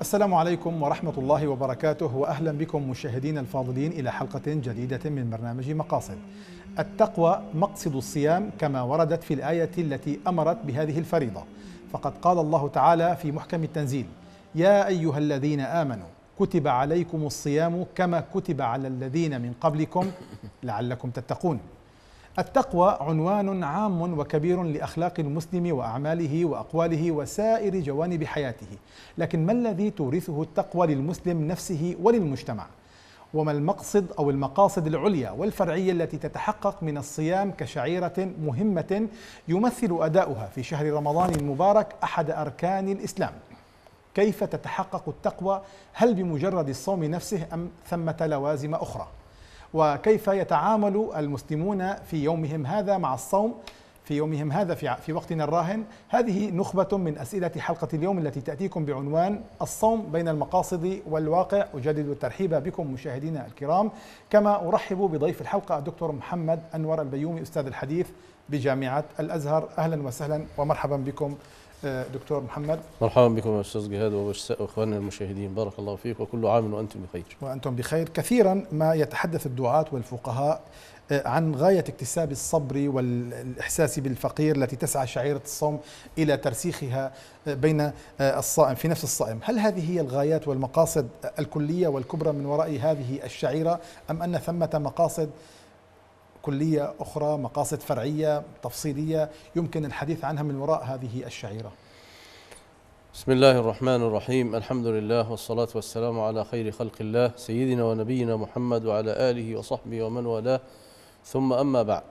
السلام عليكم ورحمة الله وبركاته وأهلا بكم مشاهدين الفاضلين إلى حلقة جديدة من برنامج مقاصد التقوى مقصد الصيام كما وردت في الآية التي أمرت بهذه الفريضة فقد قال الله تعالى في محكم التنزيل يا أيها الذين آمنوا كتب عليكم الصيام كما كتب على الذين من قبلكم لعلكم تتقون التقوى عنوان عام وكبير لاخلاق المسلم واعماله واقواله وسائر جوانب حياته، لكن ما الذي تورثه التقوى للمسلم نفسه وللمجتمع؟ وما المقصد او المقاصد العليا والفرعيه التي تتحقق من الصيام كشعيره مهمه يمثل اداؤها في شهر رمضان المبارك احد اركان الاسلام. كيف تتحقق التقوى؟ هل بمجرد الصوم نفسه ام ثمه لوازم اخرى؟ وكيف يتعامل المسلمون في يومهم هذا مع الصوم في يومهم هذا في وقتنا الراهن هذه نخبة من أسئلة حلقة اليوم التي تأتيكم بعنوان الصوم بين المقاصد والواقع أجدد الترحيب بكم مشاهدينا الكرام كما أرحب بضيف الحلقة الدكتور محمد أنور البيومي أستاذ الحديث بجامعة الأزهر أهلا وسهلا ومرحبا بكم دكتور محمد مرحبا بكم استاذ جهاد واخواننا المشاهدين بارك الله فيك وكل عام وانتم بخير وانتم بخير كثيرا ما يتحدث الدعاة والفقهاء آه، عن غاية اكتساب الصبر والإحساس بالفقير التي تسعى شعيرة الصوم إلى ترسيخها آه، بين آه، الصائم في نفس الصائم هل هذه هي الغايات والمقاصد الكلية والكبرى من وراء هذه الشعيرة أم أن ثمة مقاصد كلية أخرى مقاصد فرعية تفصيلية يمكن الحديث عنها من وراء هذه الشعيرة بسم الله الرحمن الرحيم الحمد لله والصلاة والسلام على خير خلق الله سيدنا ونبينا محمد وعلى آله وصحبه ومن والاه ثم أما بعد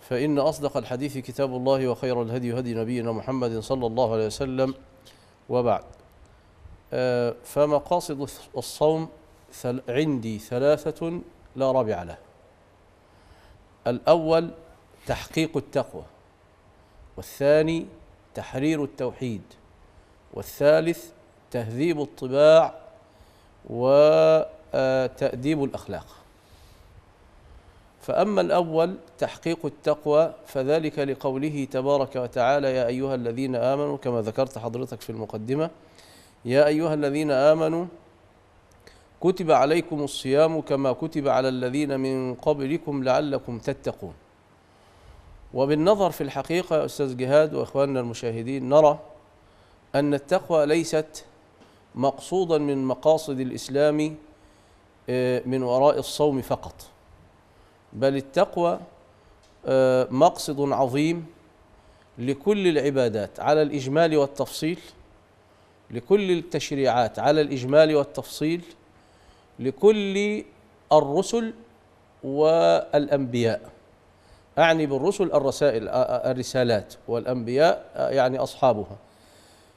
فإن أصدق الحديث كتاب الله وخير الهدي هدي نبينا محمد صلى الله عليه وسلم وبعد آه، فمقاصد الصوم عندي ثلاثة لا رابع له الاول تحقيق التقوى والثاني تحرير التوحيد والثالث تهذيب الطباع وتأديب آه، الأخلاق فأما الأول تحقيق التقوى فذلك لقوله تبارك وتعالى يا أيها الذين آمنوا كما ذكرت حضرتك في المقدمة يا أيها الذين آمنوا كتب عليكم الصيام كما كتب على الذين من قبلكم لعلكم تتقون وبالنظر في الحقيقة أستاذ جهاد وإخواننا المشاهدين نرى أن التقوى ليست مقصودا من مقاصد الإسلام آه، من وراء الصوم فقط بل التقوى آه، مقصد عظيم لكل العبادات على الإجمال والتفصيل لكل التشريعات على الإجمال والتفصيل لكل الرسل والانبياء اعني بالرسل الرسائل الرسالات والانبياء يعني اصحابها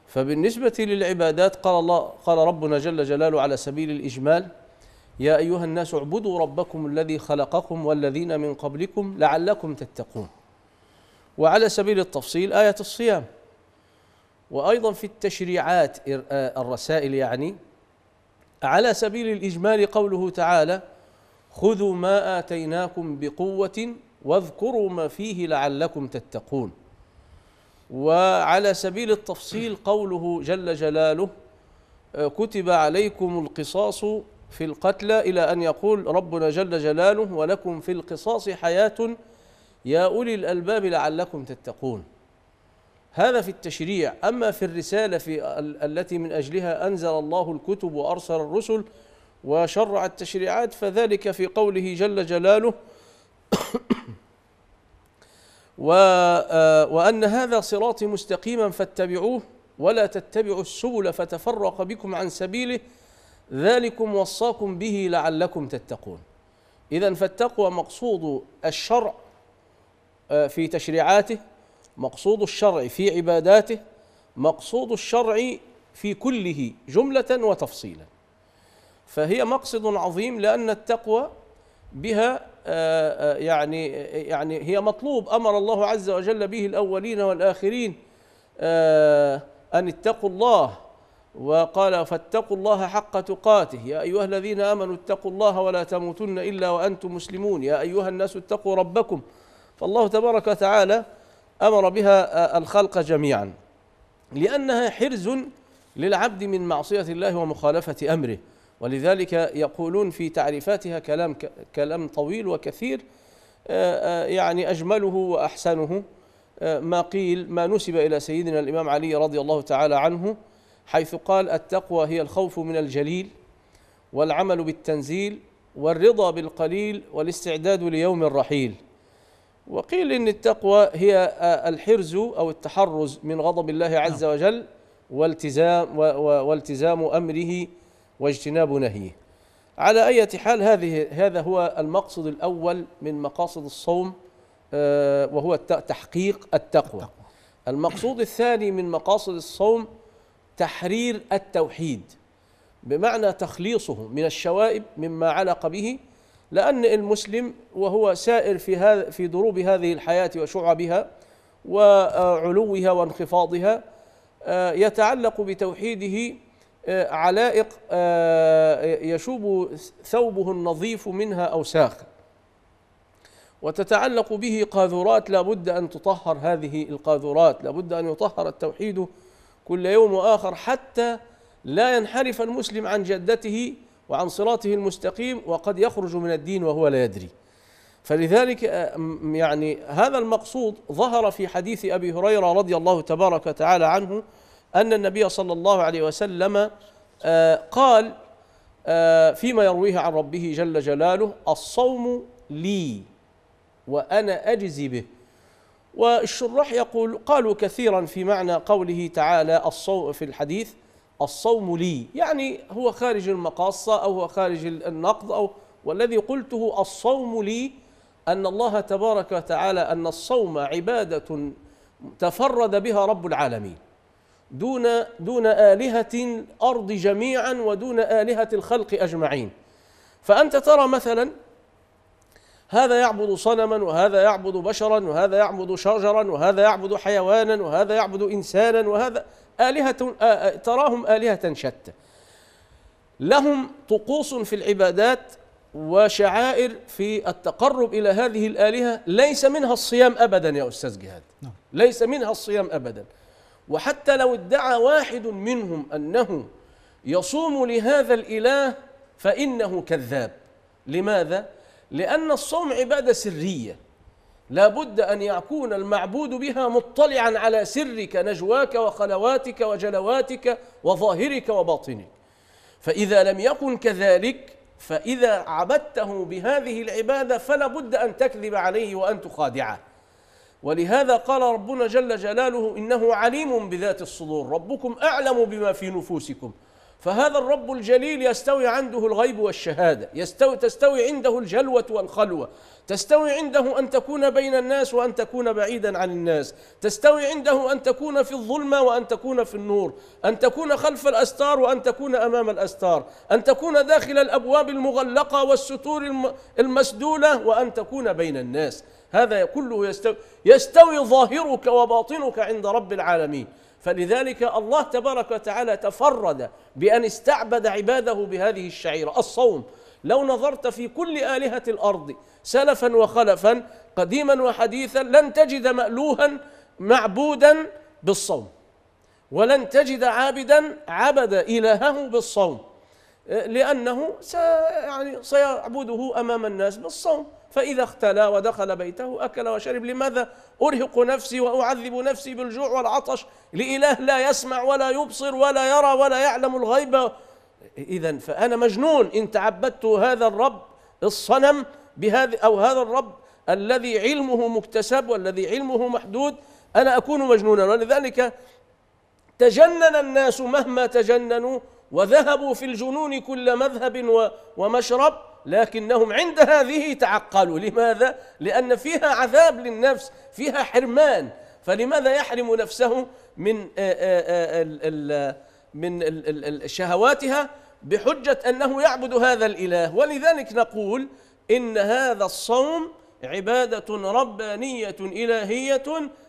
فبالنسبه للعبادات قال الله قال ربنا جل جلاله على سبيل الاجمال يا ايها الناس اعبدوا ربكم الذي خلقكم والذين من قبلكم لعلكم تتقون وعلى سبيل التفصيل ايه الصيام وايضا في التشريعات الرسائل يعني على سبيل الإجمال قوله تعالى خذوا ما آتيناكم بقوة واذكروا ما فيه لعلكم تتقون وعلى سبيل التفصيل قوله جل جلاله كتب عليكم القصاص في القتلى إلى أن يقول ربنا جل جلاله ولكم في القصاص حياة يا أولي الألباب لعلكم تتقون هذا في التشريع أما في الرسالة في التي من أجلها أنزل الله الكتب وأرسل الرسل وشرع التشريعات فذلك في قوله جل جلاله آه، وأن هذا صراطي مستقيما فاتبعوه ولا تتبعوا السبل فتفرق بكم عن سبيله ذلكم وصاكم به لعلكم تتقون إذا فالتقوى مقصود الشرع آه، في تشريعاته مقصود الشرع في عباداته مقصود الشرع في كله جملة وتفصيلا فهي مقصد عظيم لأن التقوى بها آه، آه، يعني يعني هي مطلوب أمر الله عز وجل به الأولين والآخرين آه، أن اتقوا الله وقال فاتقوا الله حق تقاته يا أيها الذين آمنوا اتقوا الله ولا تموتن إلا وأنتم مسلمون يا أيها الناس اتقوا ربكم فالله تبارك وتعالى أمر بها آه، الخلق جميعا لأنها حرز للعبد من معصية الله ومخالفة أمره ولذلك يقولون في تعريفاتها كلام كلام طويل وكثير آه، آه، يعني أجمله وأحسنه ما قيل ما نسب إلى سيدنا الإمام علي رضي الله تعالى عنه حيث قال التقوى هي الخوف من الجليل والعمل بالتنزيل والرضا بالقليل والاستعداد ليوم الرحيل وقيل إن التقوى هي آه، الحرز أو التحرز من غضب الله عز نعم. وجل والتزام والتزام أمره واجتناب نهيه على أي حال هذه هذا هو المقصد الأول من مقاصد الصوم آه، وهو تحقيق التقوى المقصود الثاني من مقاصد الصوم تحرير التوحيد بمعنى تخليصه من الشوائب مما علق به لأن المسلم وهو سائر في هذا في دروب هذه الحياة وشعبها وعلوها وانخفاضها آه، يتعلق بتوحيده آه، علائق آه، يشوب ثوبه النظيف منها أوساخ وتتعلق به قاذورات لا بد أن تطهر هذه القاذورات لا بد أن يطهر التوحيد كل يوم آخر حتى لا ينحرف المسلم عن جدته وعن صراطه المستقيم وقد يخرج من الدين وهو لا يدري فلذلك آه، يعني هذا المقصود ظهر في حديث ابي هريره رضي الله تبارك وتعالى عنه ان النبي صلى الله عليه وسلم آه، قال آه، فيما يرويه عن ربه جل جلاله الصوم لي وانا اجزي به والشراح يقول قالوا كثيرا في معنى قوله تعالى الصوم في الحديث الصوم لي يعني هو خارج المقاصة أو هو خارج النقض أو والذي قلته الصوم لي أن الله تبارك وتعالى أن الصوم عبادة تفرد بها رب العالمين دون دون آلهة الأرض جميعا ودون آلهة الخلق أجمعين فأنت ترى مثلا هذا يعبد صنما وهذا يعبد بشرا وهذا يعبد شجرا وهذا يعبد حيوانا وهذا يعبد إنسانا وهذا آلهة تراهم آلهة شتى لهم طقوس في العبادات وشعائر في التقرب إلى هذه الآلهة ليس منها الصيام أبدا يا أستاذ جهاد نعم. ليس منها الصيام أبدا وحتى لو ادعى واحد منهم أنه يصوم لهذا الإله فإنه كذاب لماذا؟ لأن الصوم عبادة سرية لا بد أن يكون المعبود بها مطلعا على سرك نجواك وخلواتك وجلواتك وظاهرك وباطنك فإذا لم يكن كذلك فإذا عبدته بهذه العبادة فلا بد أن تكذب عليه وأن تخادعه ولهذا قال ربنا جل جلاله إنه عليم بذات الصدور ربكم أعلم بما في نفوسكم فهذا الرب الجليل يستوي عنده الغيب والشهاده يستوي تستوي عنده الجلوه والخلوه تستوي عنده ان تكون بين الناس وان تكون بعيدا عن الناس تستوي عنده ان تكون في الظلمه وان تكون في النور ان تكون خلف الاستار وان تكون امام الاستار ان تكون داخل الابواب المغلقه والستور المسدوله وان تكون بين الناس هذا كله يستوي, يستوي ظاهرك وباطنك عند رب العالمين فلذلك الله تبارك وتعالى تفرد بأن استعبد عباده بهذه الشعيرة الصوم لو نظرت في كل آلهة الأرض سلفا وخلفا قديما وحديثا لن تجد مألوها معبودا بالصوم ولن تجد عابدا عبد إلهه بالصوم لأنه يعني سيعبده أمام الناس بالصوم فإذا اختلى ودخل بيته أكل وشرب لماذا أرهق نفسي وأعذب نفسي بالجوع والعطش لإله لا يسمع ولا يبصر ولا يرى ولا يعلم الغيب إذا فأنا مجنون إن تعبدت هذا الرب الصنم بهذا أو هذا الرب الذي علمه مكتسب والذي علمه محدود أنا أكون مجنونا ولذلك تجنن الناس مهما تجننوا وذهبوا في الجنون كل مذهب ومشرب لكنهم عند هذه تعقلوا لماذا؟ لأن فيها عذاب للنفس فيها حرمان فلماذا يحرم نفسه من آه، آه، آه، من شهواتها بحجة أنه يعبد هذا الإله ولذلك نقول إن هذا الصوم عبادة ربانية إلهية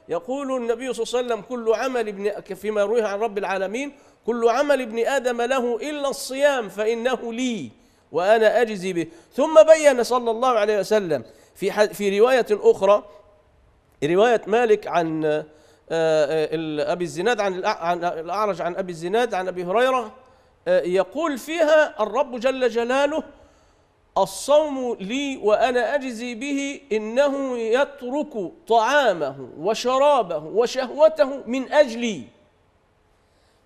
يقول النبي صلى الله عليه وسلم كل عمل ابن فيما روي عن رب العالمين كل عمل ابن آدم له إلا الصيام فإنه لي وأنا أجزي به ثم بين صلى الله عليه وسلم في, في رواية أخرى رواية مالك عن آه، آه، أبي الزناد عن الأعرج عن أبي الزناد عن أبي هريرة آه، يقول فيها الرب جل جلاله الصوم لي وأنا أجزي به إنه يترك طعامه وشرابه وشهوته من أجلي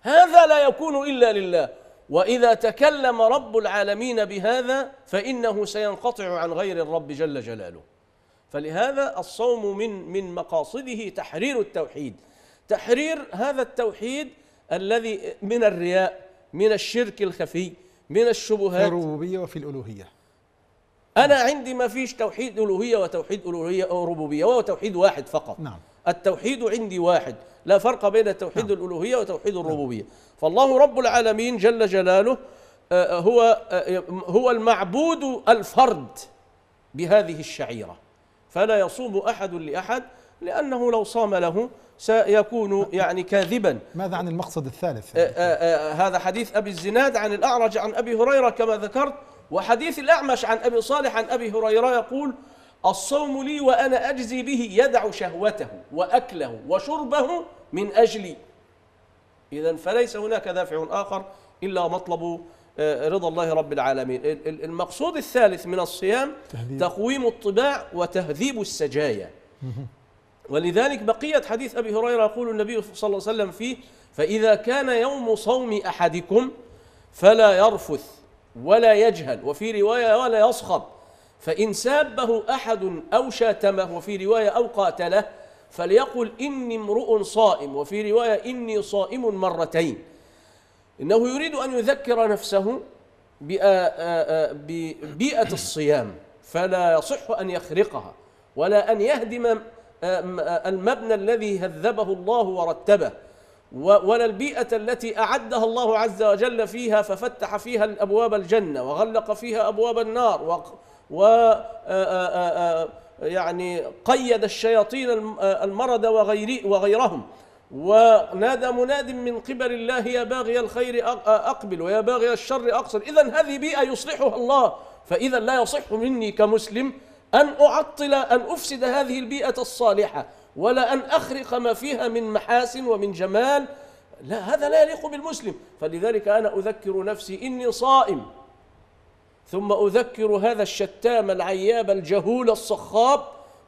هذا لا يكون إلا لله وإذا تكلم رب العالمين بهذا فإنه سينقطع عن غير الرب جل جلاله فلهذا الصوم من من مقاصده تحرير التوحيد تحرير هذا التوحيد الذي من الرياء من الشرك الخفي من الشبهات في الربوبية وفي الألوهية أنا عندي ما فيش توحيد ألوهية وتوحيد ألوهية أو ربوبية وهو توحيد واحد فقط نعم التوحيد عندي واحد لا فرق بين توحيد نعم. الألوهية وتوحيد نعم. الربوبية فالله رب العالمين جل جلاله آه، آه، هو آه، هو المعبود الفرد بهذه الشعيرة فلا يصوم أحد لأحد لأنه لو صام له سيكون يعني كاذبا ماذا عن المقصد الثالث؟ آآ آآ هذا حديث أبي الزناد عن الأعرج عن أبي هريرة كما ذكرت وحديث الأعمش عن أبي صالح عن أبي هريرة يقول الصوم لي وأنا أجزي به يدع شهوته وأكله وشربه من أجلي إذا فليس هناك دافع آخر إلا مطلب آه، رضا الله رب العالمين المقصود الثالث من الصيام تهذيب. تقويم الطباع وتهذيب السجايا ولذلك بقية حديث أبي هريرة يقول النبي صلى الله عليه وسلم فيه فإذا كان يوم صوم أحدكم فلا يرفث ولا يجهل وفي رواية ولا يصخب فإن سابه أحد أو شاتمه وفي رواية أو قاتله فليقل إني امرؤ صائم وفي رواية إني صائم مرتين إنه يريد أن يذكر نفسه ببيئة الصيام فلا يصح أن يخرقها ولا أن يهدم المبنى الذي هذبه الله ورتبه ولا البيئة التي أعدها الله عز وجل فيها ففتح فيها الأبواب الجنة وغلق فيها أبواب النار و آه، آه، آه، يعني قيد الشياطين المرض وغيري وغيرهم ونادى مناد من قبل الله يا باغي الخير أقبل ويا باغي الشر أقصر إذا هذه بيئة يصلحها الله فإذا لا يصح مني كمسلم أن أعطل أن أفسد هذه البيئة الصالحة ولا أن أخرق ما فيها من محاسن ومن جمال لا هذا لا يليق بالمسلم فلذلك أنا أذكر نفسي إني صائم ثم أذكر هذا الشتام العياب الجهول الصخاب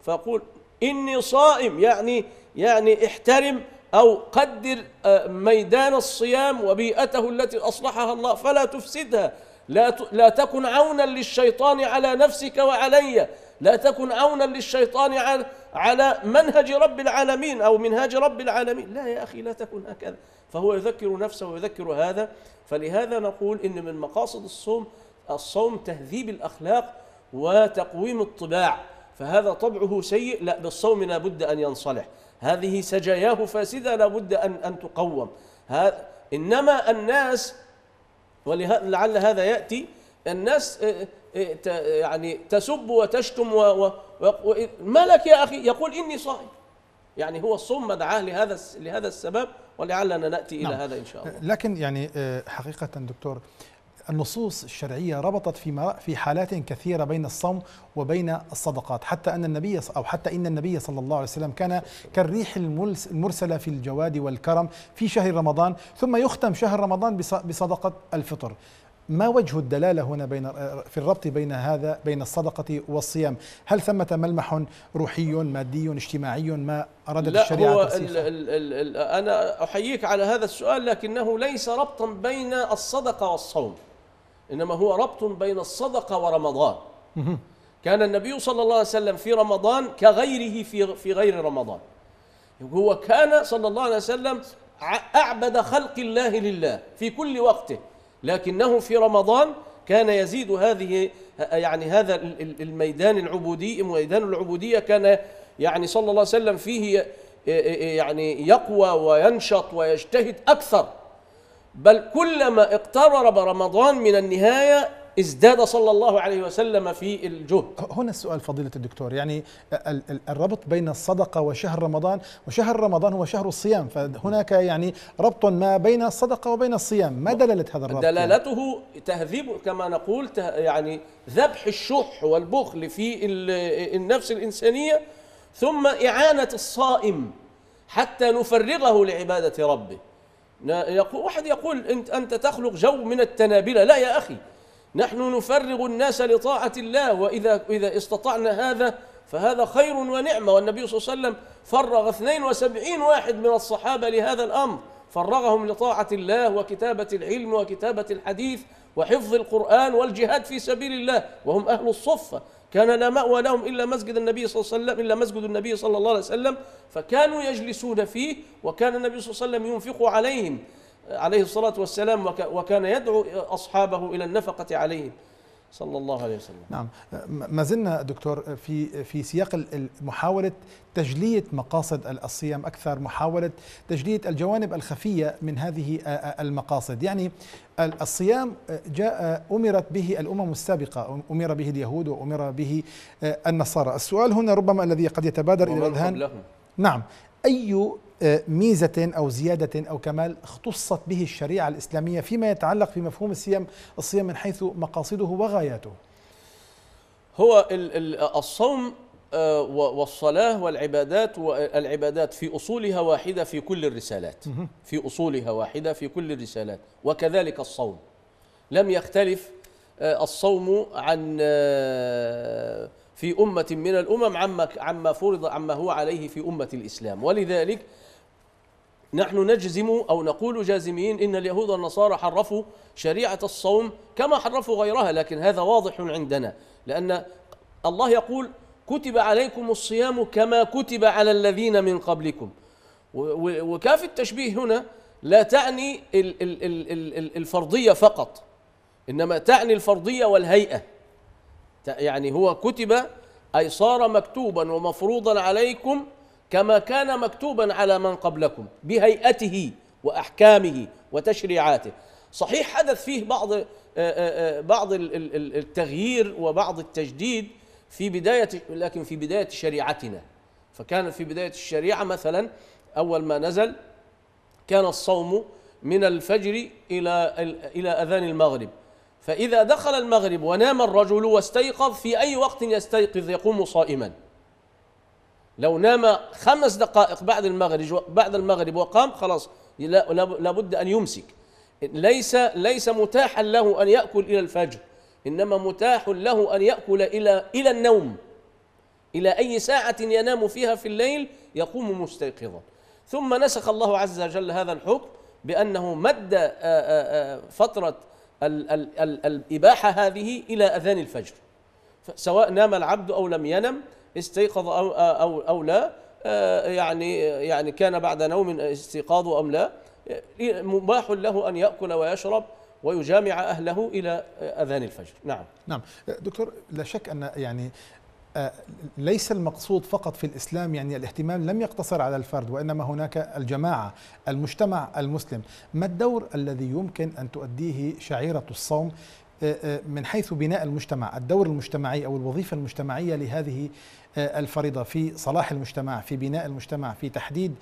فأقول إني صائم يعني يعني احترم أو قدر آه، ميدان الصيام وبيئته التي أصلحها الله فلا تفسدها لا لا تكن عونا للشيطان على نفسك وعلي لا تكن عونا للشيطان على على منهج رب العالمين أو منهاج رب العالمين لا يا أخي لا تكن هكذا فهو يذكر نفسه ويذكر هذا فلهذا نقول إن من مقاصد الصوم الصوم تهذيب الأخلاق وتقويم الطباع فهذا طبعه سيء لا بالصوم لا بد أن ينصلح هذه سجاياه فاسدة لا بد أن, أن تقوم إنما الناس ولعل هذا يأتي الناس آه، آه، يعني تسب وتشتم و, و, و ما لك يا أخي يقول إني صائم يعني هو الصوم مدعاه لهذا لهذا السبب ولعلنا ناتي الى نعم. هذا ان شاء الله لكن يعني آه، حقيقه دكتور النصوص الشرعية ربطت في في حالات كثيرة بين الصوم وبين الصدقات حتى أن النبي أو حتى إن النبي صلى الله عليه وسلم كان كالريح المرسلة في الجواد والكرم في شهر رمضان ثم يختم شهر رمضان بصدقة الفطر ما وجه الدلالة هنا بين في الربط بين هذا بين الصدقة والصيام هل ثمة ملمح روحي مادي اجتماعي ما أرادت لا الشريعة هو ال ال ال أنا أحييك على هذا السؤال لكنه ليس ربطا بين الصدقة والصوم إنما هو ربط بين الصدقة ورمضان كان النبي صلى الله عليه وسلم في رمضان كغيره في في غير رمضان هو كان صلى الله عليه وسلم أعبد خلق الله لله في كل وقته لكنه في رمضان كان يزيد هذه يعني هذا الميدان العبودي ميدان العبودية كان يعني صلى الله عليه وسلم فيه يعني يقوى وينشط ويجتهد أكثر بل كلما اقترب رمضان من النهاية ازداد صلى الله عليه وسلم في الجهد هنا السؤال فضيلة الدكتور يعني الربط بين الصدقة وشهر رمضان وشهر رمضان هو شهر الصيام فهناك يعني ربط ما بين الصدقة وبين الصيام ما دلالة هذا الربط دلالته يعني؟ تهذيب كما نقول يعني ذبح الشح والبخل في النفس الإنسانية ثم إعانة الصائم حتى نفرغه لعبادة ربه يقول واحد يقول أنت, أنت تخلق جو من التنابلة لا يا أخي نحن نفرغ الناس لطاعة الله وإذا إذا استطعنا هذا فهذا خير ونعمة والنبي صلى الله عليه وسلم فرغ 72 واحد من الصحابة لهذا الأمر فرغهم لطاعة الله وكتابة العلم وكتابة الحديث وحفظ القرآن والجهاد في سبيل الله وهم أهل الصفة كان لا مأوى لهم إلا مسجد النبي صلى الله عليه وسلم إلا مسجد النبي صلى الله عليه وسلم فكانوا يجلسون فيه وكان النبي صلى الله عليه وسلم ينفق عليهم عليه الصلاة والسلام وكان يدعو أصحابه إلى النفقة عليهم صلى الله عليه وسلم نعم ما زلنا دكتور في في سياق محاوله تجليه مقاصد الصيام اكثر محاوله تجليه الجوانب الخفيه من هذه المقاصد يعني الصيام جاء امرت به الامم السابقه امر به اليهود وامر به آه، النصارى السؤال هنا ربما الذي قد يتبادر الى الاذهان نعم اي آه، ميزة أو زيادة أو كمال اختصت به الشريعة الإسلامية فيما يتعلق في مفهوم الصيام الصيام من حيث مقاصده وغاياته هو الصوم آه، والصلاة والعبادات والعبادات في أصولها واحدة في كل الرسالات في أصولها واحدة في كل الرسالات وكذلك الصوم لم يختلف آه، الصوم عن في أمة من الأمم عما عما فرض عما هو عليه في أمة الإسلام ولذلك نحن نجزم أو نقول جازمين إن اليهود والنصارى حرفوا شريعة الصوم كما حرفوا غيرها لكن هذا واضح عندنا لأن الله يقول كتب عليكم الصيام كما كتب على الذين من قبلكم وكاف التشبيه هنا لا تعني الفرضية فقط إنما تعني الفرضية والهيئة يعني هو كتب أي صار مكتوبا ومفروضا عليكم كما كان مكتوبا على من قبلكم بهيئته واحكامه وتشريعاته صحيح حدث فيه بعض آه، آه، آه، بعض التغيير وبعض التجديد في بدايه لكن في بدايه شريعتنا فكان في بدايه الشريعه مثلا اول ما نزل كان الصوم من الفجر الى الى اذان المغرب فاذا دخل المغرب ونام الرجل واستيقظ في اي وقت يستيقظ يقوم صائما لو نام خمس دقائق بعد المغرب بعد المغرب وقام خلاص لابد ان يمسك ليس ليس متاحا له ان ياكل الى الفجر انما متاح له ان ياكل الى الى النوم الى اي ساعه ينام فيها في الليل يقوم مستيقظا ثم نسخ الله عز وجل هذا الحكم بانه مد آه، آه، آه، فتره الاباحه هذه الى اذان الفجر سواء نام العبد او لم ينم استيقظ أو, أو, أو لا آه، يعني يعني كان بعد نوم استيقاظه أم لا مباح له أن يأكل ويشرب ويجامع أهله إلى أذان الفجر نعم نعم دكتور لا شك أن يعني آه، ليس المقصود فقط في الإسلام يعني الاهتمام لم يقتصر على الفرد وإنما هناك الجماعة المجتمع المسلم ما الدور الذي يمكن أن تؤديه شعيرة الصوم آه، آه، من حيث بناء المجتمع الدور المجتمعي أو الوظيفة المجتمعية لهذه آه، الفريضة في صلاح المجتمع في بناء المجتمع في تحديد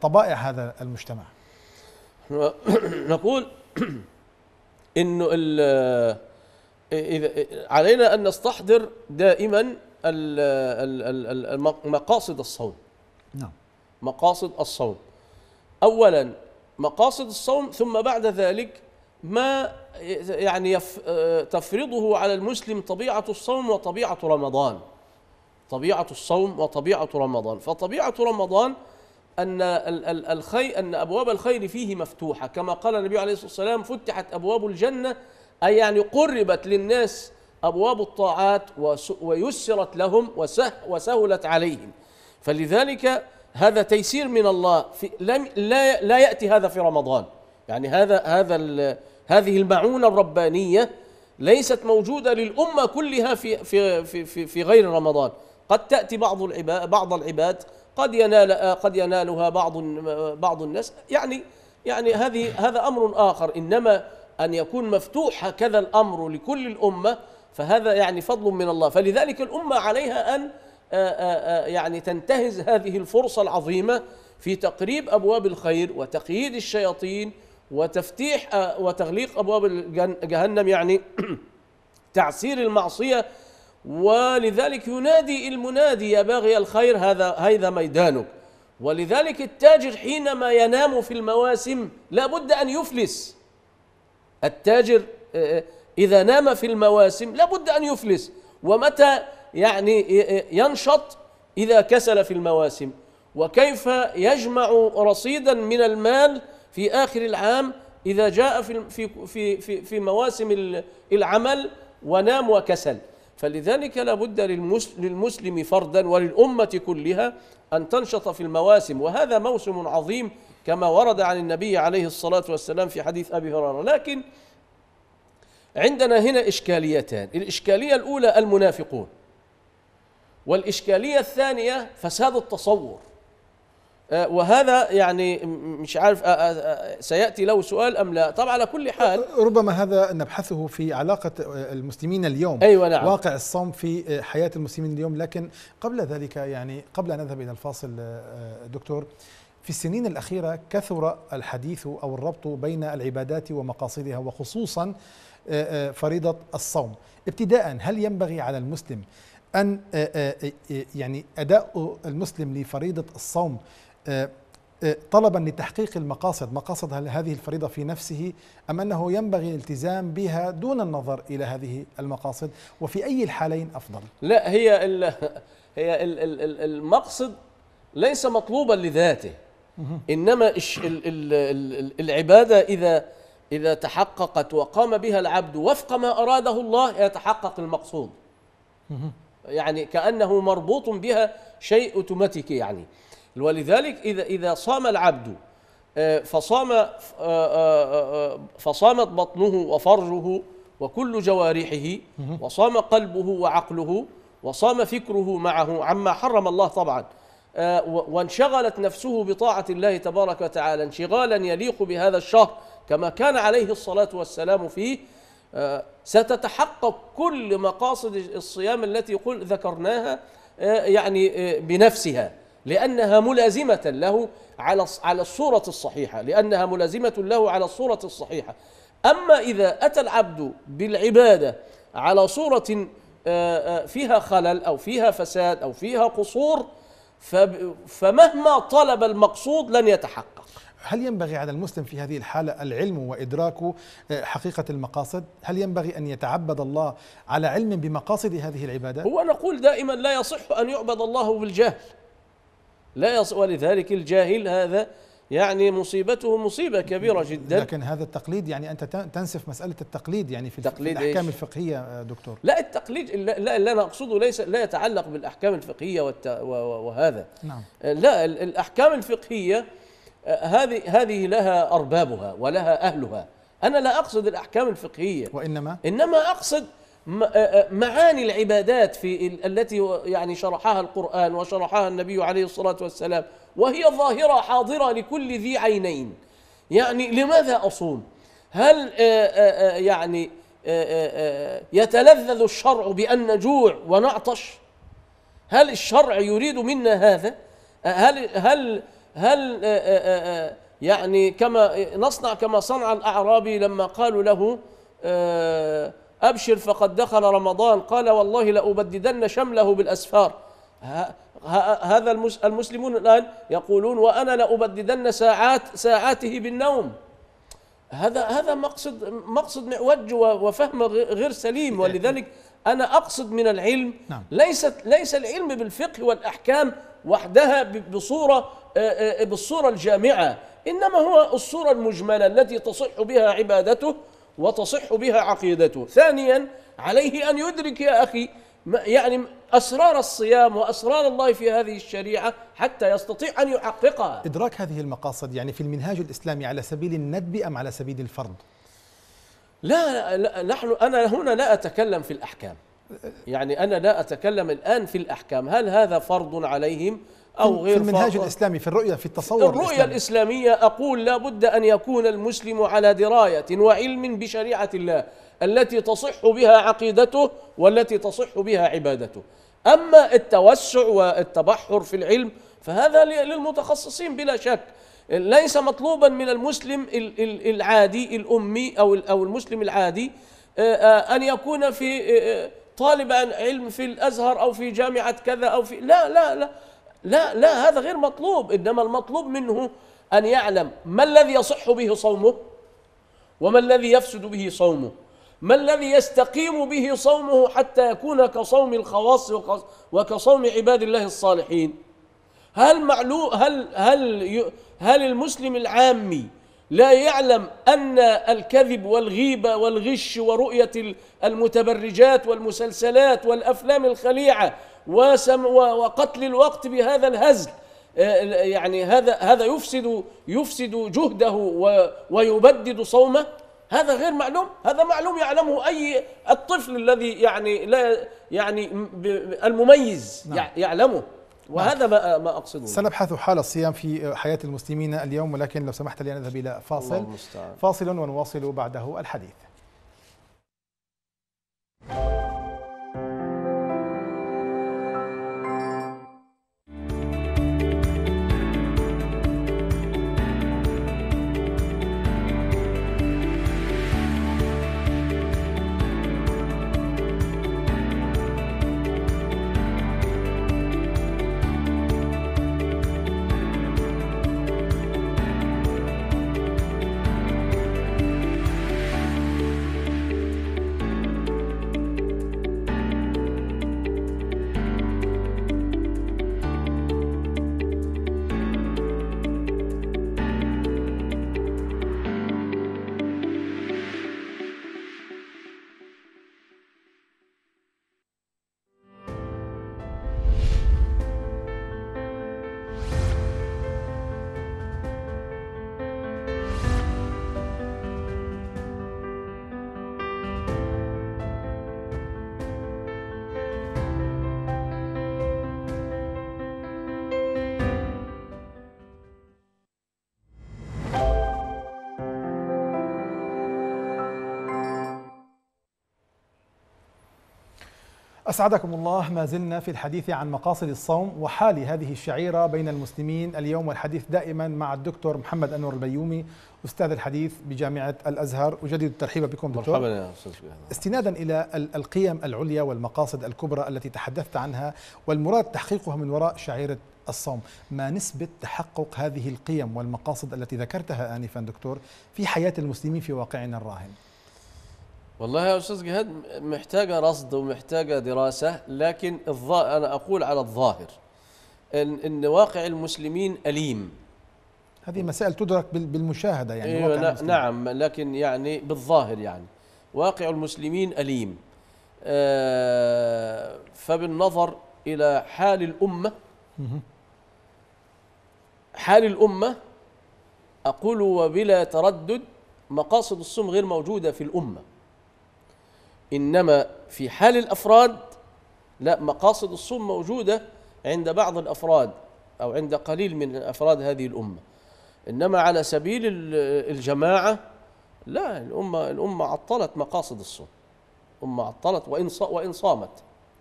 طبائع هذا المجتمع نقول انه اذا علينا ان نستحضر دائما مقاصد الصوم نعم مقاصد الصوم اولا مقاصد الصوم ثم بعد ذلك ما يعني يف آه، تفرضه على المسلم طبيعة الصوم وطبيعة رمضان طبيعة الصوم وطبيعة رمضان فطبيعة رمضان أن الخير أن أبواب الخير فيه مفتوحة كما قال النبي عليه الصلاة والسلام فتحت أبواب الجنة أي يعني قربت للناس أبواب الطاعات ويسرت لهم وسهلت عليهم فلذلك هذا تيسير من الله في لم لا لا يأتي هذا في رمضان يعني هذا هذا هذه المعونة الربانية ليست موجودة للأمة كلها في في في في, غير رمضان قد تأتي بعض العباد بعض العباد قد ينال قد ينالها بعض بعض الناس يعني يعني هذه هذا امر اخر انما ان يكون مفتوح هكذا الامر لكل الامه فهذا يعني فضل من الله فلذلك الامه عليها ان يعني تنتهز هذه الفرصه العظيمه في تقريب ابواب الخير وتقييد الشياطين وتفتيح آه، وتغليق ابواب جهنم يعني تعسير المعصيه ولذلك ينادي المنادي يا باغي الخير هذا هذا ميدانك ولذلك التاجر حينما ينام في المواسم لابد ان يفلس التاجر آه، آه، اذا نام في المواسم لابد ان يفلس ومتى يعني ينشط اذا كسل في المواسم وكيف يجمع رصيدا من المال في آخر العام إذا جاء في في في في, في مواسم العمل ونام وكسل فلذلك لابد للمسلم فردا وللأمة كلها أن تنشط في المواسم وهذا موسم عظيم كما ورد عن النبي عليه الصلاة والسلام في حديث أبي هريرة لكن عندنا هنا إشكاليتان الإشكالية الأولى المنافقون والإشكالية الثانية فساد التصور آه، وهذا يعني مش عارف آه، آه، سياتي له سؤال ام لا طبعا على كل حال ربما هذا نبحثه في علاقه المسلمين اليوم أيوة نعم. واقع الصوم في حياه المسلمين اليوم لكن قبل ذلك يعني قبل ان نذهب الى الفاصل دكتور في السنين الأخيرة كثر الحديث أو الربط بين العبادات ومقاصدها وخصوصا فريضة الصوم ابتداء هل ينبغي على المسلم أن يعني أداء المسلم لفريضة الصوم آه، آه، طلبا لتحقيق المقاصد مقاصد هذه الفريضة في نفسه أم أنه ينبغي الالتزام بها دون النظر إلى هذه المقاصد وفي أي الحالين أفضل لا هي الـ هي الـ الـ المقصد ليس مطلوبا لذاته إنما الـ الـ الـ العبادة إذا إذا تحققت وقام بها العبد وفق ما أراده الله يتحقق المقصود يعني كأنه مربوط بها شيء أوتوماتيكي يعني ولذلك إذا إذا صام العبد آه، فصام آه، آه، فصامت بطنه وفرجه وكل جوارحه وصام قلبه وعقله وصام فكره معه عما حرم الله طبعا وانشغلت نفسه بطاعة الله تبارك وتعالى انشغالا يليق بهذا الشهر كما كان عليه الصلاة والسلام فيه ستتحقق كل مقاصد الصيام التي قل ذكرناها يعني بنفسها لأنها ملازمة له على على الصورة الصحيحة لأنها ملازمة له على الصورة الصحيحة أما إذا أتى العبد بالعبادة على صورة آه، آه، فيها خلل أو فيها فساد أو فيها قصور فمهما طلب المقصود لن يتحقق هل ينبغي على المسلم في هذه الحالة العلم وإدراك آه، حقيقة المقاصد؟ هل ينبغي أن يتعبد الله على علم بمقاصد هذه العبادة؟ هو نقول دائما لا يصح أن يعبد الله بالجهل لا يص... ولذلك الجاهل هذا يعني مصيبته مصيبة كبيرة جدا لكن هذا التقليد يعني أنت تنسف مسألة التقليد يعني في تقليد الأحكام إيش؟ الفقهية آه، دكتور لا التقليد لا, لا أنا أقصده ليس لا يتعلق بالأحكام الفقهية والت... وهذا نعم. آه، لا الأحكام الفقهية آه، هذه هذه لها أربابها ولها أهلها أنا لا أقصد الأحكام الفقهية وإنما إنما أقصد آه، آه، معاني العبادات في التي يعني شرحها القرآن وشرحها النبي عليه الصلاة والسلام وهي ظاهرة حاضرة لكل ذي عينين يعني لماذا أصوم هل آه، يعني يتلذذ الشرع بأن نجوع ونعطش هل الشرع يريد منا هذا هل هل هل يعني كما نصنع كما صنع الأعرابي لما قالوا له أبشر فقد دخل رمضان قال والله لأبددن شمله بالأسفار هذا المسلمون الآن يقولون وأنا لأبددن ساعات ساعاته بالنوم هذا هذا مقصد مقصد معوج وفهم غير سليم ولذلك انا اقصد من العلم نعم. ليست ليس العلم بالفقه والاحكام وحدها بصوره بالصوره الجامعه انما هو الصوره المجمله التي تصح بها عبادته وتصح بها عقيدته ثانيا عليه أن يدرك يا أخي يعني أسرار الصيام وأسرار الله في هذه الشريعة حتى يستطيع أن يحققها إدراك هذه المقاصد يعني في المنهاج الإسلامي على سبيل الندب أم على سبيل الفرض؟ لا, لا نحن أنا هنا لا أتكلم في الأحكام يعني أنا لا أتكلم الآن في الأحكام هل هذا فرض عليهم أو غير في المنهاج الإسلامي في الرؤية في التصور الرؤية الإسلامي. الإسلامية أقول لا بد أن يكون المسلم على دراية وعلم بشريعة الله التي تصح بها عقيدته والتي تصح بها عبادته أما التوسع والتبحر في العلم فهذا للمتخصصين بلا شك ليس مطلوبا من المسلم العادي الأمي أو أو المسلم العادي آه، آه، أن يكون في آه، طالب علم في الأزهر أو في جامعة كذا أو في لا لا لا لا لا هذا غير مطلوب انما المطلوب منه ان يعلم ما الذي يصح به صومه وما الذي يفسد به صومه ما الذي يستقيم به صومه حتى يكون كصوم الخواص وكصوم عباد الله الصالحين هل معلو هل هل هل المسلم العامي لا يعلم ان الكذب والغيبه والغش ورؤيه المتبرجات والمسلسلات والافلام الخليعه وقتل الوقت بهذا الهزل آه، يعني هذا هذا يفسد يفسد جهده ويبدد صومه هذا غير معلوم هذا معلوم يعلمه اي الطفل الذي يعني لا يعني المميز نعم. يعلمه نعم. وهذا ما ما اقصده سنبحث حال الصيام في حياه المسلمين اليوم ولكن لو سمحت لي ان اذهب الى فاصل فاصل ونواصل بعده الحديث أسعدكم الله ما زلنا في الحديث عن مقاصد الصوم وحال هذه الشعيرة بين المسلمين اليوم والحديث دائما مع الدكتور محمد أنور البيومي أستاذ الحديث بجامعة الأزهر أجدد الترحيب بكم دكتور مرحبا يا أستاذ استنادا إلى القيم العليا والمقاصد الكبرى التي تحدثت عنها والمراد تحقيقها من وراء شعيرة الصوم ما نسبة تحقق هذه القيم والمقاصد التي ذكرتها آنفا دكتور في حياة المسلمين في واقعنا الراهن والله يا استاذ جهاد محتاجه رصد ومحتاجه دراسه لكن الظا... انا اقول على الظاهر ان ان واقع المسلمين اليم هذه مسائل تدرك بالمشاهده يعني أيوة واقع نعم لكن يعني بالظاهر يعني واقع المسلمين اليم آه فبالنظر الى حال الامه حال الامه اقول وبلا تردد مقاصد الصوم غير موجوده في الامه انما في حال الافراد لا مقاصد الصوم موجوده عند بعض الافراد او عند قليل من افراد هذه الامه انما على سبيل الجماعه لا الامه الامه عطلت مقاصد الصوم الامه عطلت وان وان صامت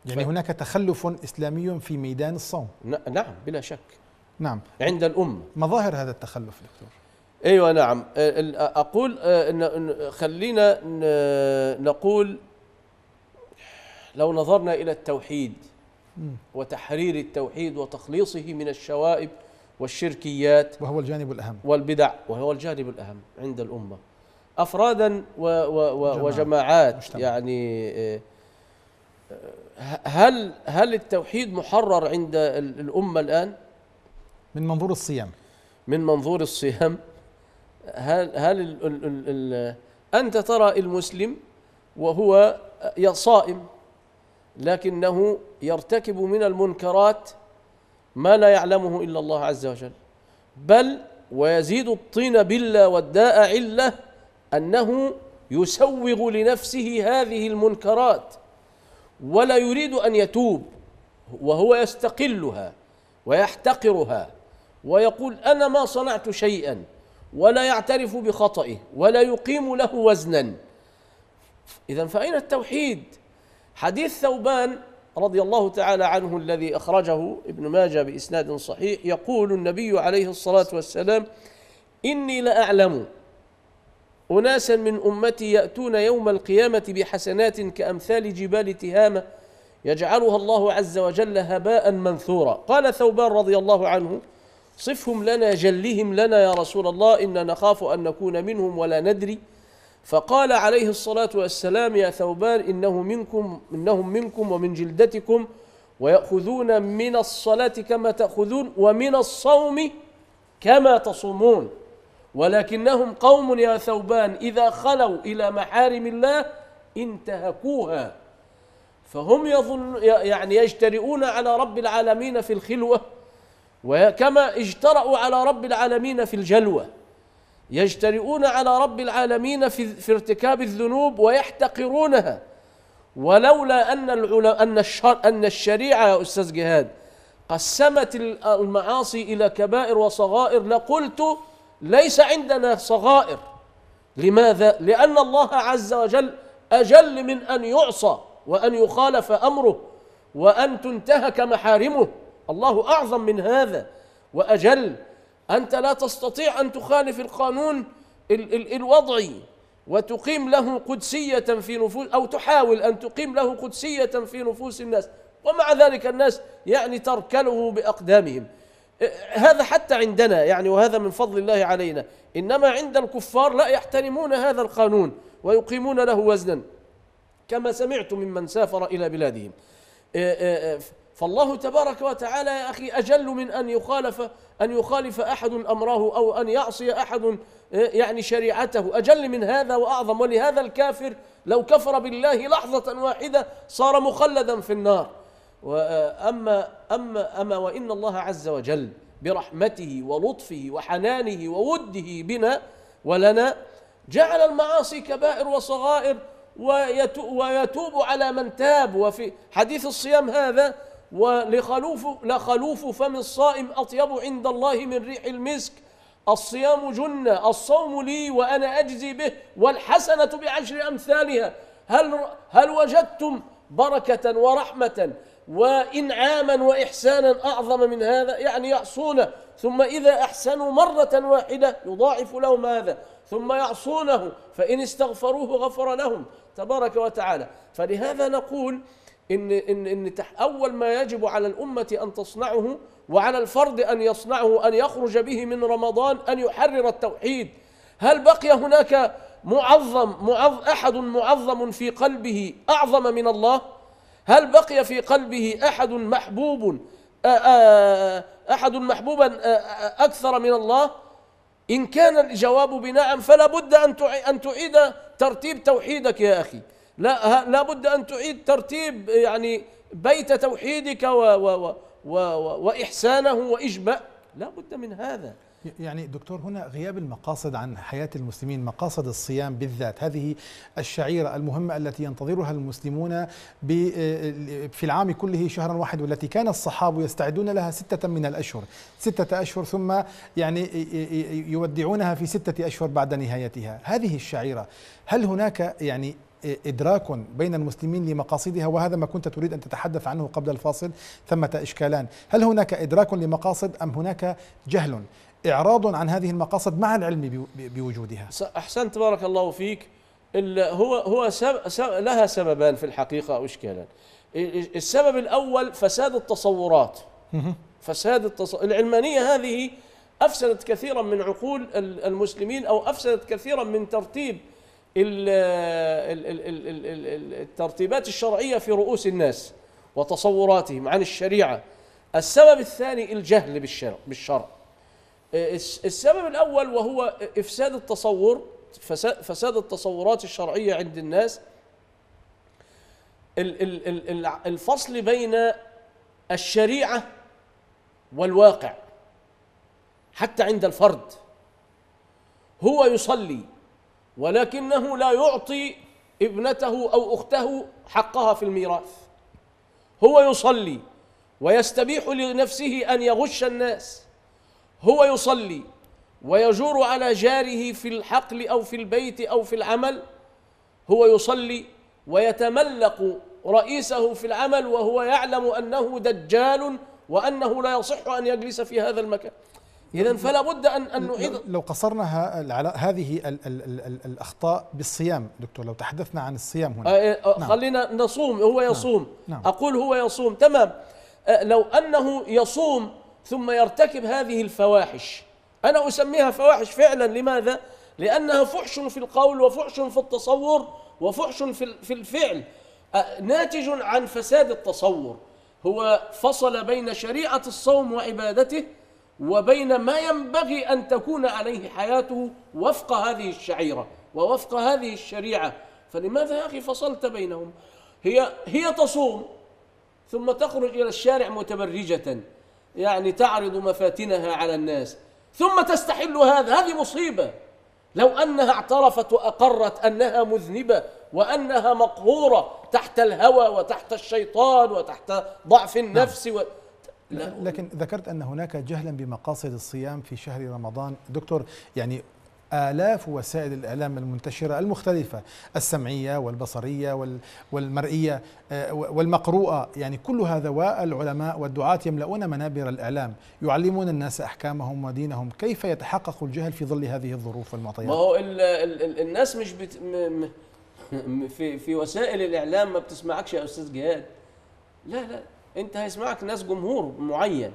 يعني ف... هناك تخلف اسلامي في ميدان الصوم نعم بلا شك نعم عند الامه مظاهر هذا التخلف دكتور ايوه نعم اقول ان خلينا نقول لو نظرنا إلى التوحيد وتحرير التوحيد وتخليصه من الشوائب والشركيات وهو الجانب الأهم والبدع وهو الجانب الأهم عند الأمة أفرادا و و و وجماعات مجتمع. يعني آه، هل هل التوحيد محرر عند الأمة الآن؟ من منظور الصيام من منظور الصيام هل هل ال ال ال الـ أنت ترى المسلم وهو صائم لكنه يرتكب من المنكرات ما لا يعلمه إلا الله عز وجل بل ويزيد الطين بلا والداء علة أنه يسوغ لنفسه هذه المنكرات ولا يريد أن يتوب وهو يستقلها ويحتقرها ويقول أنا ما صنعت شيئا ولا يعترف بخطئه ولا يقيم له وزنا إذا فأين التوحيد؟ حديث ثوبان رضي الله تعالى عنه الذي أخرجه ابن ماجه بإسناد صحيح يقول النبي عليه الصلاة والسلام إني لأعلم أناسا من أمتي يأتون يوم القيامة بحسنات كأمثال جبال تهامة يجعلها الله عز وجل هباء منثورا قال ثوبان رضي الله عنه صفهم لنا جلهم لنا يا رسول الله إنا نخاف أن نكون منهم ولا ندري فقال عليه الصلاة والسلام يا ثوبان إنه منكم إنهم منكم ومن جلدتكم ويأخذون من الصلاة كما تأخذون ومن الصوم كما تصومون ولكنهم قوم يا ثوبان إذا خلوا إلى محارم الله انتهكوها فهم يظن يعني يجترئون على رب العالمين في الخلوة وكما اجترأوا على رب العالمين في الجلوة يجترئون على رب العالمين في, في ارتكاب الذنوب ويحتقرونها ولولا أن أن الشر أن الشريعة يا أستاذ جهاد قسمت المعاصي إلى كبائر وصغائر لقلت ليس عندنا صغائر لماذا؟ لأن الله عز وجل أجل من أن يعصى وأن يخالف أمره وأن تنتهك محارمه الله أعظم من هذا وأجل أنت لا تستطيع أن تخالف القانون ال ال الوضعي وتقيم له قدسية في نفوس أو تحاول أن تقيم له قدسية في نفوس الناس ومع ذلك الناس يعني تركله بأقدامهم هذا حتى عندنا يعني وهذا من فضل الله علينا إنما عند الكفار لا يحترمون هذا القانون ويقيمون له وزنا كما سمعت ممن سافر إلى بلادهم فالله تبارك وتعالى يا أخي أجل من أن يخالف أن يخالف أحد أمره أو أن يعصي أحد إيه، يعني شريعته أجل من هذا وأعظم ولهذا الكافر لو كفر بالله لحظة واحدة صار مخلدا في النار وأما أما أما وإن الله عز وجل برحمته ولطفه وحنانه ووده بنا ولنا جعل المعاصي كبائر وصغائر ويتوب على من تاب وفي حديث الصيام هذا ولخلوف لخلوف فم الصائم أطيب عند الله من ريح المسك الصيام جنة الصوم لي وأنا أجزي به والحسنة بعشر أمثالها هل, هل وجدتم بركة ورحمة وإنعاما وإحسانا أعظم من هذا يعني يعصونه ثم إذا أحسنوا مرة واحدة يضاعف لهم هذا ثم يعصونه فإن استغفروه غفر لهم تبارك وتعالى فلهذا نقول ان ان ان اول ما يجب على الامه ان تصنعه وعلى الفرد ان يصنعه ان يخرج به من رمضان ان يحرر التوحيد هل بقي هناك معظم معظ احد معظم في قلبه اعظم من الله هل بقي في قلبه احد محبوب احد محبوبا اكثر من الله ان كان الجواب بنعم فلا بد ان ان تعيد ترتيب توحيدك يا اخي لا لا بد ان تعيد ترتيب يعني بيت توحيدك و و و واحسانه لا بد من هذا يعني دكتور هنا غياب المقاصد عن حياة المسلمين مقاصد الصيام بالذات هذه الشعيرة المهمة التي ينتظرها المسلمون في العام كله شهرا واحد والتي كان الصحابة يستعدون لها ستة من الأشهر ستة أشهر ثم يعني يودعونها في ستة أشهر بعد نهايتها هذه الشعيرة هل هناك يعني إدراك بين المسلمين لمقاصدها وهذا ما كنت تريد أن تتحدث عنه قبل الفاصل ثمة إشكالان هل هناك إدراك لمقاصد أم هناك جهل إعراض عن هذه المقاصد مع العلم بوجودها أحسنت بارك الله فيك هو هو سب سب لها سببان في الحقيقة أو إشكالان السبب الأول فساد التصورات فساد التصور العلمانية هذه أفسدت كثيرا من عقول المسلمين أو أفسدت كثيرا من ترتيب الترتيبات الشرعية في رؤوس الناس وتصوراتهم عن الشريعة السبب الثاني الجهل بالشرع, بالشرع السبب الأول وهو إفساد التصور فساد التصورات الشرعية عند الناس الفصل بين الشريعة والواقع حتى عند الفرد هو يصلي ولكنه لا يعطي ابنته أو أخته حقها في الميراث هو يصلي ويستبيح لنفسه أن يغش الناس هو يصلي ويجور على جاره في الحقل أو في البيت أو في العمل هو يصلي ويتملق رئيسه في العمل وهو يعلم أنه دجال وأنه لا يصح أن يجلس في هذا المكان اذا فلا بد ان ان نعيد لو قصرنا هذه الـ الـ الـ الاخطاء بالصيام دكتور لو تحدثنا عن الصيام هنا خلينا آه، إيه، آه، نعم. خلينا نصوم هو نعم. يصوم نعم. نعم. اقول هو يصوم تمام آه، لو انه يصوم ثم يرتكب هذه الفواحش انا اسميها فواحش فعلا لماذا لانها فحش في القول وفحش في التصور وفحش في في الفعل ناتج عن فساد التصور هو فصل بين شريعه الصوم وعبادته وبين ما ينبغي أن تكون عليه حياته وفق هذه الشعيرة ووفق هذه الشريعة فلماذا يا أخي فصلت بينهم هي, هي تصوم ثم تخرج إلى الشارع متبرجة يعني تعرض مفاتنها على الناس ثم تستحل هذا هذه مصيبة لو أنها اعترفت وأقرت أنها مذنبة وأنها مقهورة تحت الهوى وتحت الشيطان وتحت ضعف النفس نعم. و... لا لكن ذكرت أن هناك جهلا بمقاصد الصيام في شهر رمضان دكتور يعني آلاف وسائل الإعلام المنتشرة المختلفة السمعية والبصرية والمرئية آه، والمقروءة يعني كل هذا والعلماء والدعاة يملؤون منابر الإعلام يعلمون الناس أحكامهم ودينهم كيف يتحقق الجهل في ظل هذه الظروف والمعطيات ما هو ال ال الناس مش بت في في وسائل الإعلام ما بتسمعكش يا أستاذ جهاد لا لا انت هيسمعك ناس جمهور معين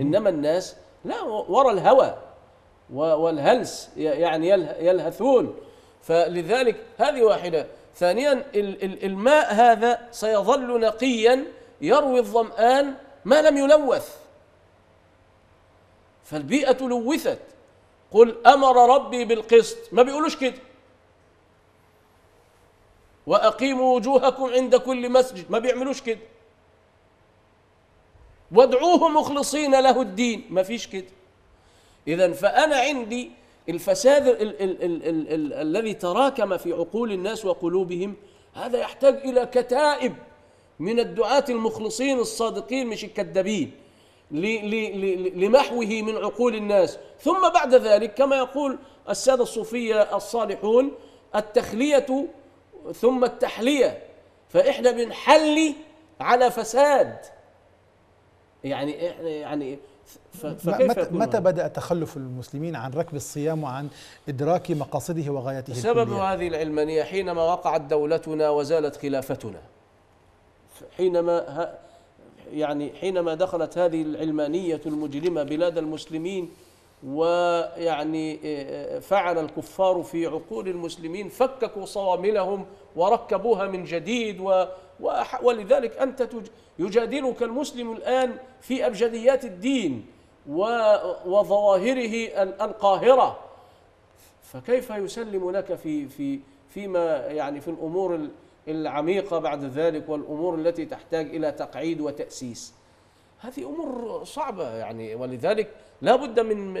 انما الناس لا ورا الهوى والهلس يعني يلهثون فلذلك هذه واحده ثانيا الماء هذا سيظل نقيا يروي الظمآن ما لم يلوث فالبيئة لوثت قل أمر ربي بالقسط ما بيقولوش كده وأقيموا وجوهكم عند كل مسجد ما بيعملوش كده وادعوه مخلصين له الدين ما فيش كده إذا فأنا عندي الفساد الذي تراكم في عقول الناس وقلوبهم هذا يحتاج إلى كتائب من الدعاة المخلصين الصادقين مش الكذابين لمحوه من عقول الناس ثم بعد ذلك كما يقول السادة الصوفية الصالحون التخلية ثم التحلية فإحنا بنحلي على فساد يعني احنا إيه، إيه، يعني متى, متى بدا تخلف المسلمين عن ركب الصيام وعن ادراك مقاصده وغاياته سبب هذه العلمانيه حينما وقعت دولتنا وزالت خلافتنا حينما يعني حينما دخلت هذه العلمانيه المجرمه بلاد المسلمين ويعني إيه، فعل الكفار في عقول المسلمين فككوا صواملهم وركبوها من جديد و ولذلك أنت يجادلك المسلم الآن في أبجديات الدين وظواهره القاهرة فكيف يسلم لك في في فيما يعني في الأمور العميقة بعد ذلك والأمور التي تحتاج إلى تقعيد وتأسيس هذه أمور صعبة يعني ولذلك لا بد من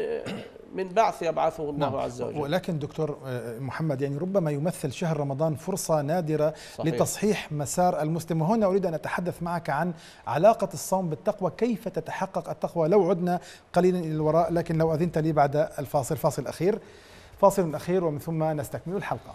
من بعث يبعثه الله نعم. عز وجل ولكن دكتور آه، محمد يعني ربما يمثل شهر رمضان فرصة نادرة صحيح. لتصحيح مسار المسلم وهنا أريد أن أتحدث معك عن علاقة الصوم بالتقوى كيف تتحقق التقوى لو عدنا قليلا إلى الوراء لكن لو أذنت لي بعد الفاصل فاصل أخير فاصل أخير ومن ثم نستكمل الحلقة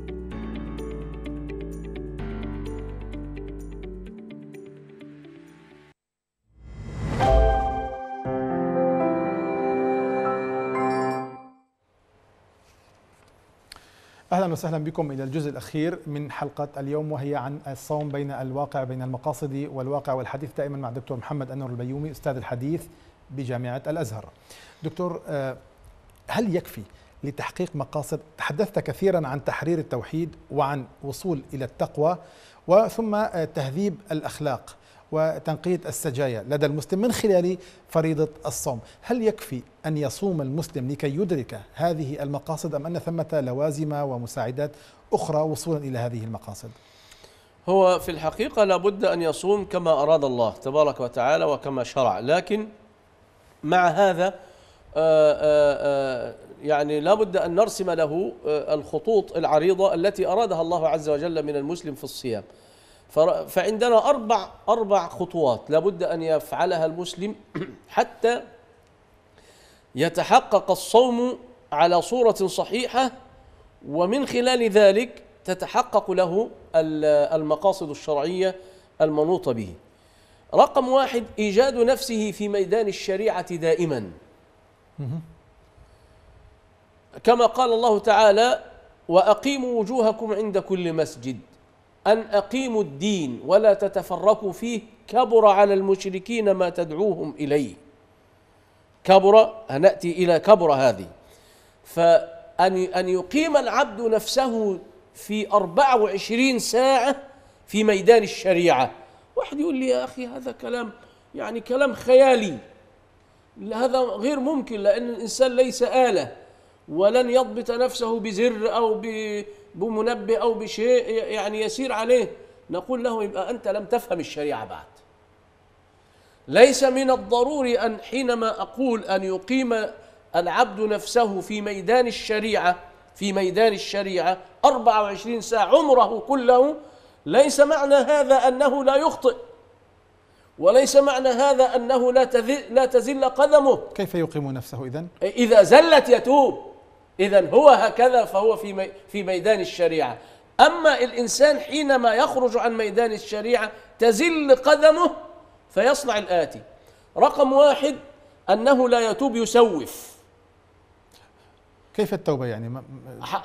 اهلا وسهلا بكم الى الجزء الاخير من حلقه اليوم وهي عن الصوم بين الواقع بين المقاصد والواقع والحديث دائما مع الدكتور محمد انور البيومي استاذ الحديث بجامعه الازهر. دكتور آه، هل يكفي لتحقيق مقاصد تحدثت كثيرا عن تحرير التوحيد وعن وصول الى التقوى وثم آه، تهذيب الاخلاق وتنقية السجايا لدى المسلم من خلال فريضة الصوم هل يكفي أن يصوم المسلم لكي يدرك هذه المقاصد أم أن ثمة لوازم ومساعدات أخرى وصولا إلى هذه المقاصد هو في الحقيقة لابد أن يصوم كما أراد الله تبارك وتعالى وكما شرع لكن مع هذا آآ آه، آآ آه، آه، يعني لابد أن نرسم له الخطوط العريضة التي أرادها الله عز وجل من المسلم في الصيام فعندنا أربع أربع خطوات لابد أن يفعلها المسلم حتى يتحقق الصوم على صورة صحيحة ومن خلال ذلك تتحقق له المقاصد الشرعية المنوطة به رقم واحد إيجاد نفسه في ميدان الشريعة دائما كما قال الله تعالى وأقيموا وجوهكم عند كل مسجد أن أقيموا الدين ولا تتفرقوا فيه كبر على المشركين ما تدعوهم إليه كبر هنأتي إلى كبر هذه فأن أن يقيم العبد نفسه في 24 ساعة في ميدان الشريعة واحد يقول لي يا أخي هذا كلام يعني كلام خيالي هذا غير ممكن لأن الإنسان ليس آلة ولن يضبط نفسه بزر أو ب بمنبه أو بشيء يعني يسير عليه نقول له يبقى أنت لم تفهم الشريعة بعد ليس من الضروري أن حينما أقول أن يقيم العبد نفسه في ميدان الشريعة في ميدان الشريعة 24 ساعة عمره كله ليس معنى هذا أنه لا يخطئ وليس معنى هذا أنه لا لا تزل قدمه كيف يقيم نفسه إذن؟ إذا زلت يتوب إذا هو هكذا فهو في في ميدان الشريعة أما الإنسان حينما يخرج عن ميدان الشريعة تزل قدمه فيصنع الآتي رقم واحد أنه لا يتوب يسوف كيف التوبة يعني ما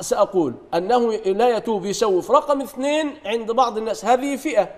سأقول أنه لا يتوب يسوف رقم اثنين عند بعض الناس هذه فئة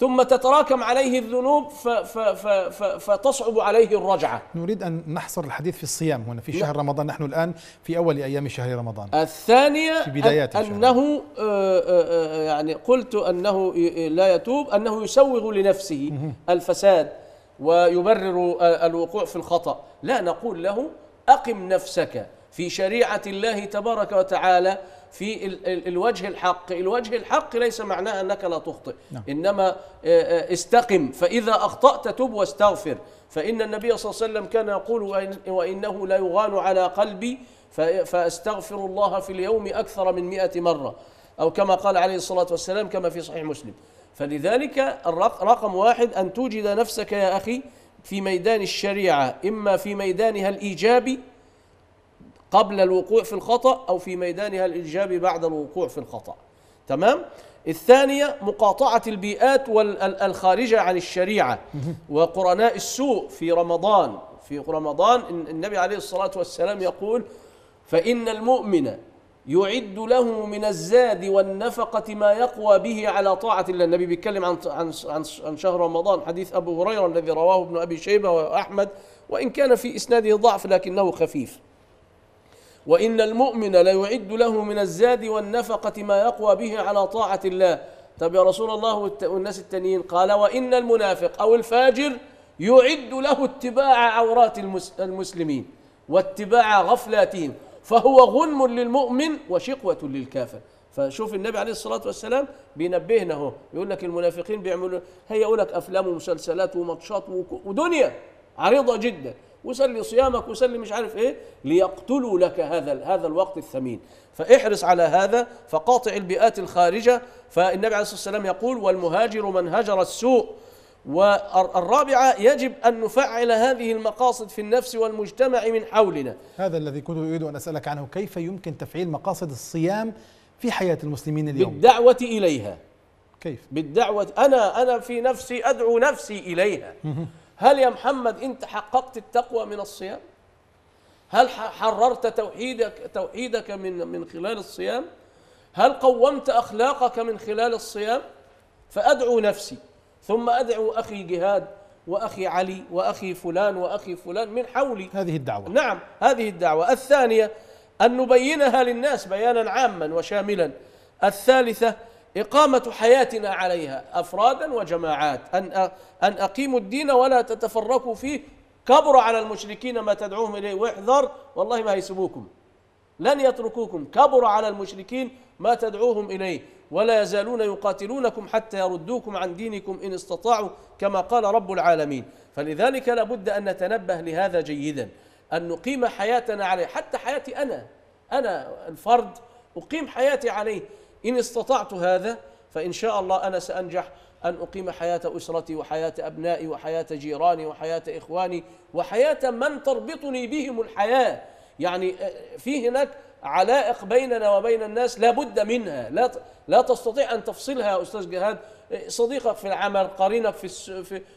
ثم تتراكم عليه الذنوب ف ف ف فتصعب عليه الرجعة نريد أن نحصر الحديث في الصيام هنا في شهر رمضان نحن الآن في أول أيام شهر رمضان الثانية في بدايات أنه آه، آه، آه، يعني قلت أنه لا يتوب أنه يسوغ لنفسه الفساد ويبرر الوقوع في الخطأ لا نقول له أقم نفسك في شريعة الله تبارك وتعالى في الوجه الحق الوجه الحق ليس معناه أنك لا تخطئ نعم. إنما آه، آه، استقم فإذا أخطأت تب واستغفر فإن النبي صلى الله عليه وسلم كان يقول وإنه لا يغان على قلبي فأستغفر الله في اليوم أكثر من مئة مرة أو كما قال عليه الصلاة والسلام كما في صحيح مسلم فلذلك رقم واحد أن توجد نفسك يا أخي في ميدان الشريعة إما في ميدانها الإيجابي قبل الوقوع في الخطأ أو في ميدانها الإيجابي بعد الوقوع في الخطأ تمام؟ الثانية مقاطعة البيئات الخارجة عن الشريعة وقرناء السوء في رمضان في رمضان النبي عليه الصلاة والسلام يقول فإن المؤمن يعد له من الزاد والنفقة ما يقوى به على طاعة الله النبي بيتكلم عن, عن, عن شهر رمضان حديث أبو هريرة الذي رواه ابن أبي شيبة وأحمد وإن كان في إسناده ضعف لكنه خفيف وإن المؤمن ليعد له من الزاد والنفقة ما يقوى به على طاعة الله طب يا رسول الله والناس التانيين قال وإن المنافق أو الفاجر يعد له اتباع عورات المسلمين واتباع غفلاتهم فهو غنم للمؤمن وشقوة للكافر فشوف النبي عليه الصلاة والسلام بينبهنا اهو يقول لك المنافقين بيعملوا هيقول لك أفلام ومسلسلات وماتشات ودنيا عريضة جدا وسلي صيامك وسلي مش عارف ايه ليقتلوا لك هذا هذا الوقت الثمين فاحرص على هذا فقاطع البيئات الخارجه فالنبي عليه الصلاه والسلام يقول والمهاجر من هجر السوء والرابعة يجب أن نفعل هذه المقاصد في النفس والمجتمع من حولنا هذا الذي كنت أريد أن أسألك عنه كيف يمكن تفعيل مقاصد الصيام في حياة المسلمين اليوم بالدعوة إليها كيف بالدعوة أنا أنا في نفسي أدعو نفسي إليها هل يا محمد انت حققت التقوى من الصيام هل حررت توحيدك توحيدك من من خلال الصيام هل قومت اخلاقك من خلال الصيام فادعو نفسي ثم ادعو اخي جهاد واخي علي واخي فلان واخي فلان من حولي هذه الدعوه نعم هذه الدعوه الثانيه ان نبينها للناس بيانا عاما وشاملا الثالثه إقامة حياتنا عليها أفرادا وجماعات أن أن أقيموا الدين ولا تتفرقوا فيه كبر على المشركين ما تدعوهم إليه واحذر والله ما يسبوكم لن يتركوكم كبر على المشركين ما تدعوهم إليه ولا يزالون يقاتلونكم حتى يردوكم عن دينكم إن استطاعوا كما قال رب العالمين فلذلك لابد أن نتنبه لهذا جيدا أن نقيم حياتنا عليه حتى حياتي أنا أنا الفرد أقيم حياتي عليه إن استطعت هذا فإن شاء الله أنا سأنجح أن أقيم حياة أسرتي وحياة أبنائي وحياة جيراني وحياة إخواني وحياة من تربطني بهم الحياة يعني آه، في هناك علائق بيننا وبين الناس لا بد منها لا لا تستطيع ان تفصلها يا استاذ جهاد آه، صديقك في العمل قرينك في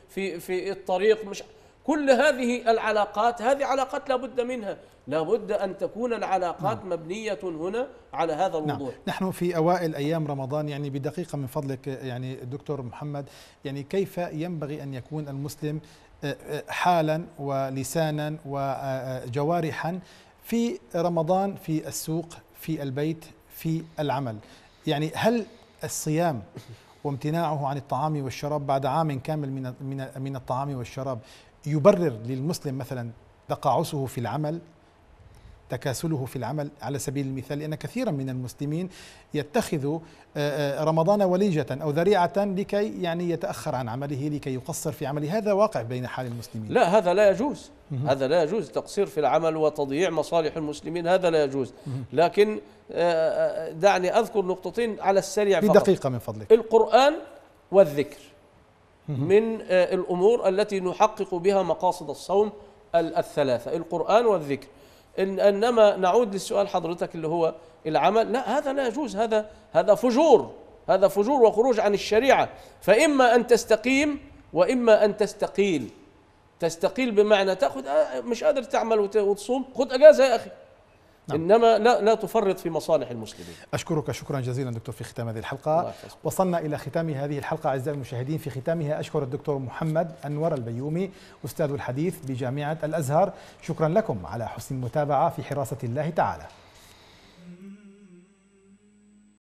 في في, الطريق مش كل هذه العلاقات هذه علاقات لا بد منها لابد أن تكون العلاقات نعم. مبنية هنا على هذا الوضوح نعم. نحن في أوائل أيام رمضان يعني بدقيقة من فضلك يعني دكتور محمد يعني كيف ينبغي أن يكون المسلم آه، آه، حالا ولسانا وجوارحا في رمضان في السوق في البيت في العمل يعني هل الصيام وامتناعه عن الطعام والشراب بعد عام كامل من من من الطعام والشراب يبرر للمسلم مثلا تقاعسه في العمل تكاسله في العمل على سبيل المثال لأن كثيرا من المسلمين يتخذ آه، آه، رمضان وليجة أو ذريعة لكي يعني يتأخر عن عمله لكي يقصر في عمله هذا واقع بين حال المسلمين لا هذا لا يجوز هذا لا يجوز تقصير في العمل وتضييع مصالح المسلمين هذا لا يجوز لكن آه، دعني أذكر نقطتين على السريع فقط دقيقة من فضلك القرآن والذكر من الأمور التي نحقق بها مقاصد الصوم الثلاثة القرآن والذكر إن انما نعود للسؤال حضرتك اللي هو العمل لا هذا لا يجوز هذا هذا فجور هذا فجور وخروج عن الشريعه فاما ان تستقيم واما ان تستقيل تستقيل بمعنى تاخذ آه، مش قادر تعمل وتصوم خذ اجازه يا اخي نعم. انما لا لا تفرط في مصالح المسلمين. اشكرك شكرا جزيلا دكتور في ختام هذه الحلقه. وصلنا الى ختام هذه الحلقه اعزائي المشاهدين في ختامها اشكر الدكتور محمد انور البيومي استاذ الحديث بجامعه الازهر، شكرا لكم على حسن المتابعه في حراسه الله تعالى.